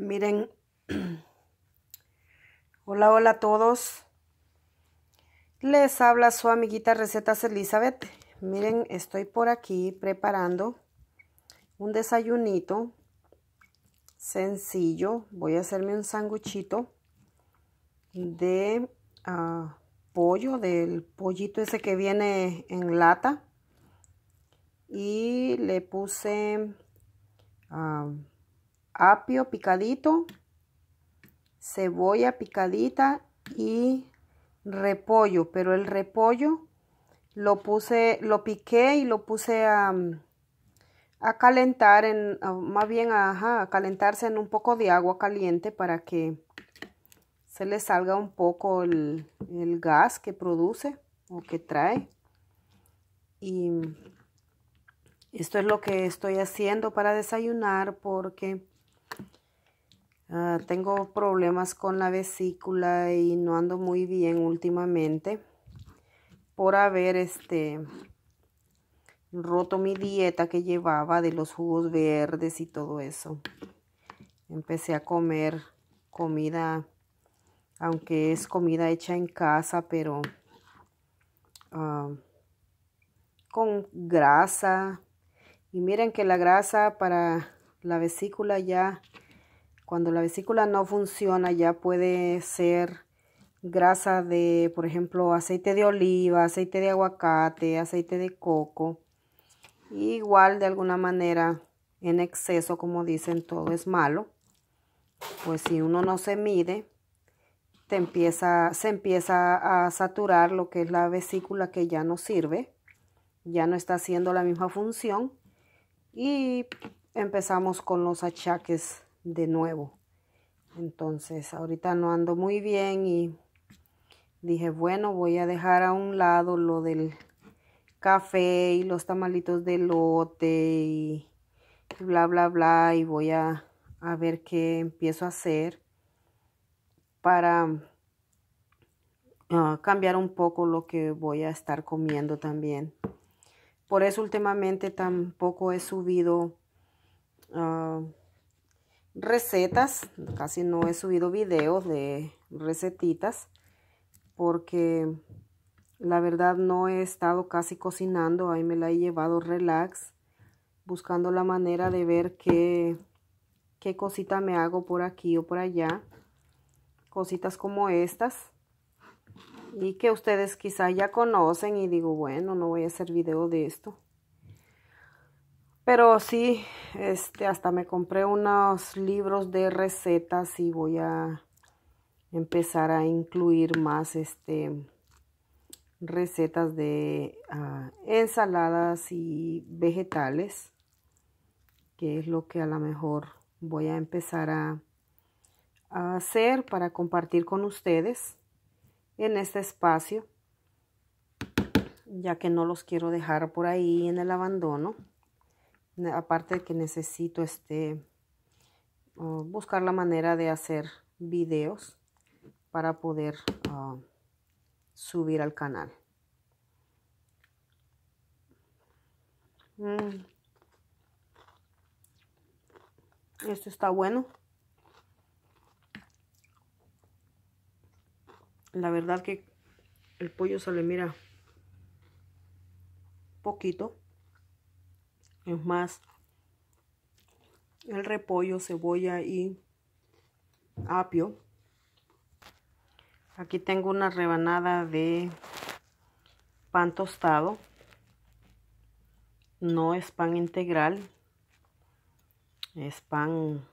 Miren, hola, hola a todos. Les habla su amiguita Recetas Elizabeth. Miren, estoy por aquí preparando un desayunito sencillo. Voy a hacerme un sanguchito de ah, pollo, del pollito ese que viene en lata. Y le puse... Ah, apio picadito, cebolla picadita y repollo, pero el repollo lo puse, lo piqué y lo puse a, calentar en, más bien a, calentarse en un poco de agua caliente para que se le salga un poco el gas que produce o que trae. Y esto es lo que estoy haciendo para desayunar porque Ah, tengo problemas con la vesícula y no ando muy bien últimamente por haber este roto mi dieta que llevaba de los jugos verdes y todo eso. Empecé a comer comida, aunque es comida hecha en casa, pero ah, con grasa. Y miren que la grasa para la vesícula ya cuando la vesícula no funciona ya puede ser grasa de, por ejemplo, aceite de oliva, aceite de aguacate, aceite de coco. igual de alguna manera en exceso, como dicen, todo es malo. Pues si uno no se mide, te empieza, se empieza a saturar lo que es la vesícula que ya no sirve, ya no está haciendo la misma función y empezamos con los achaques de nuevo. Entonces, ahorita no ando muy bien y dije, bueno, voy a dejar a un lado lo del café y los tamalitos de lote y bla, bla, bla. Y voy a, ver qué empiezo a hacer para ah, cambiar un poco lo que voy a estar comiendo también. Por eso últimamente tampoco he subido ah, recetas. Casi no he subido videos de recetitas porque la verdad no he estado casi cocinando. Ahí me la he llevado relax, buscando la manera de ver qué, qué cosita me hago por aquí o por allá. Cositas como estas y que ustedes quizá ya conocen y digo, bueno, no voy a hacer video de esto. Pero sí, este, hasta me compré unos libros de recetas y voy a empezar a incluir más este, recetas de ah, ensaladas y vegetales, que es lo que a lo mejor voy a empezar a hacer para compartir con ustedes en este espacio, ya que no los quiero dejar por ahí en el abandono aparte de que necesito este, buscar la manera de hacer videos para poder ah, subir al canal. Mm. Esto está bueno. La verdad que el pollo sale, mira, poquito. Es más, el repollo, cebolla y apio. Aquí tengo una rebanada de pan tostado. No es pan integral. Es pan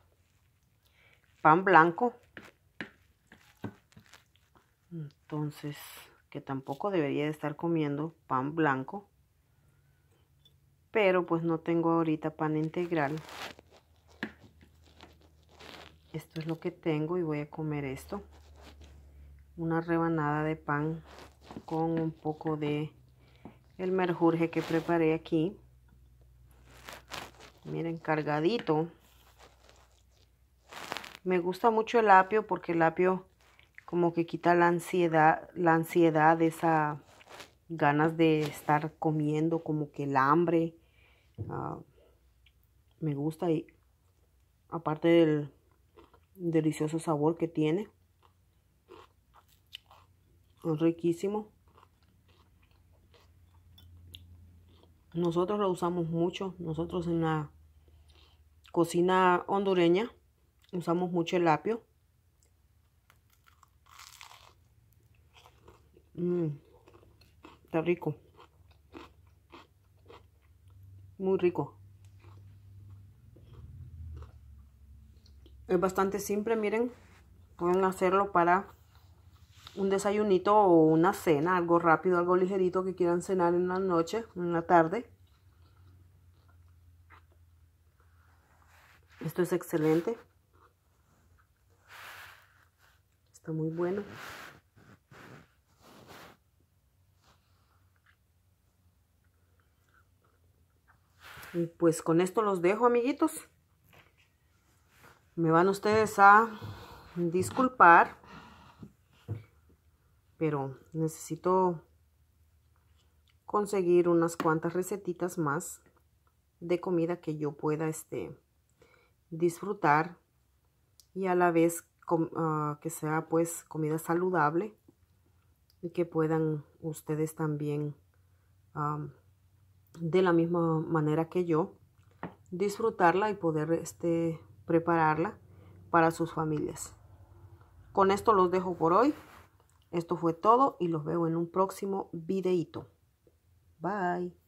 pan blanco. Entonces, que tampoco debería de estar comiendo pan blanco pero pues no tengo ahorita pan integral. Esto es lo que tengo y voy a comer esto. Una rebanada de pan con un poco de el merjurje que preparé aquí. Miren, cargadito. Me gusta mucho el apio porque el apio como que quita la ansiedad, la ansiedad, esa ganas de estar comiendo, como que el hambre. Ah, me gusta y aparte del delicioso sabor que tiene, es riquísimo. Nosotros lo usamos mucho, nosotros en la cocina hondureña usamos mucho el apio. Mm, está rico. Muy rico. Es bastante simple, miren. Pueden hacerlo para un desayunito o una cena, algo rápido, algo ligerito que quieran cenar en la noche, en la tarde. Esto es excelente. Está muy bueno. Y pues con esto los dejo, amiguitos. Me van ustedes a disculpar, pero necesito conseguir unas cuantas recetitas más de comida que yo pueda este, disfrutar y a la vez ah, que sea pues comida saludable y que puedan ustedes también de la misma manera que yo, disfrutarla y poder este, prepararla para sus familias. Con esto los dejo por hoy. Esto fue todo y los veo en un próximo videito. Bye.